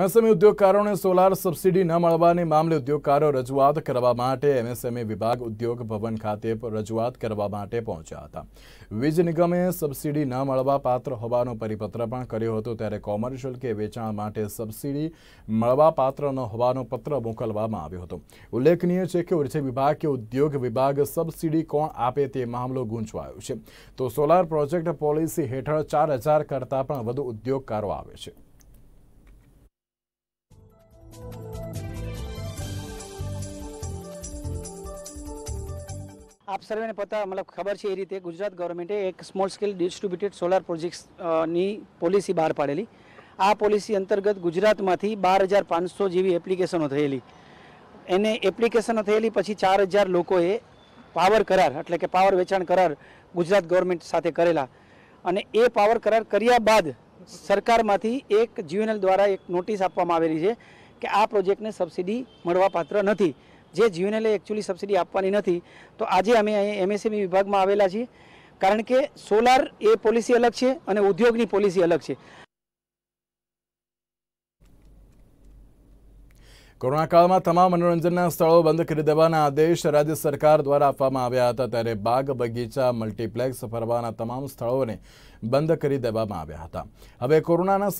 MSME ઉદ્યોગકારોને solar subsidy ન મળવાને મામલે ઉદ્યોગકારો રજૂઆત કરવા માટે એમએસએમઈ વિભાગ ઉદ્યોગ ભવન ખાતે રજૂઆત કરવા માટે પહોંચ્યા હતા વીજ નિગમે સબસિડી ન મળવા પાત્ર હોવાનો પરિપત્ર પણ કર્યો હતો ત્યારે કોમર્શિયલ કે વેચાણ માટે સબસિડી મળવા પાત્ર ન હોવાનો પત્ર મોકલવામાં આવ્યો હતો ઉલ્લેખનીય છે કે ઉર્જા વિભાગ કે ઉદ્યોગ વિભાગ સબસિડી કોણ આપે તે મામલો ગૂંચવાયો છે તો સોલાર પ્રોજેક્ટ પોલિસી હેઠળ ચાર હજાર કરતાં પણ વધુ ઉદ્યોગકારો આવે છે આપ સર્વેને પતા મતલબ ખબર છે એ રીતે ગુજરાત ગવર્મેન્ટે એક સ્મોલ સ્કેલ ડિસ્ટ્રીબ્યુટેડ સોલાર પ્રોજેક્ટ્સની પોલિસી બહાર પાડેલી આ પોલિસી અંતર્ગત ગુજરાતમાંથી બાર હજાર પાંચસો જેવી એપ્લિકેશનો થયેલી એને એપ્લિકેશનો થયેલી પછી ચાર હજાર લોકોએ પાવર કરાર એટલે કે પાવર વેચાણ કરાર ગુજરાત ગવર્મેન્ટ સાથે કરેલા અને એ પાવર કરાર કર્યા બાદ સરકારમાંથી એક જીયુએનએલ દ્વારા એક નોટિસ આપવામાં આવેલી છે કે આ પ્રોજેક્ટને સબસિડી મળવાપાત્ર નથી જે જીઓને એકચ્યુઅલી સબસિડી આપવાની નથી તો આજે અમે અહીં એમએસએમઈ e વિભાગમાં આવેલા છીએ કારણ કે સોલાર એ પોલિસી અલગ છે અને ઉદ્યોગની પોલિસી અલગ છે કોરોનાકાળમાં તમામ મનોરંજનના સ્થળો બંધ કરી દેવાના આદેશ રાજ્ય સરકાર દ્વારા આપવામાં આવ્યા હતા ત્યારે બાગ બગીચા મલ્ટીપ્લેક્સ ફરવાના તમામ સ્થળોને બંધ કરી દેવામાં આવ્યા હતા હવે કોરોનાના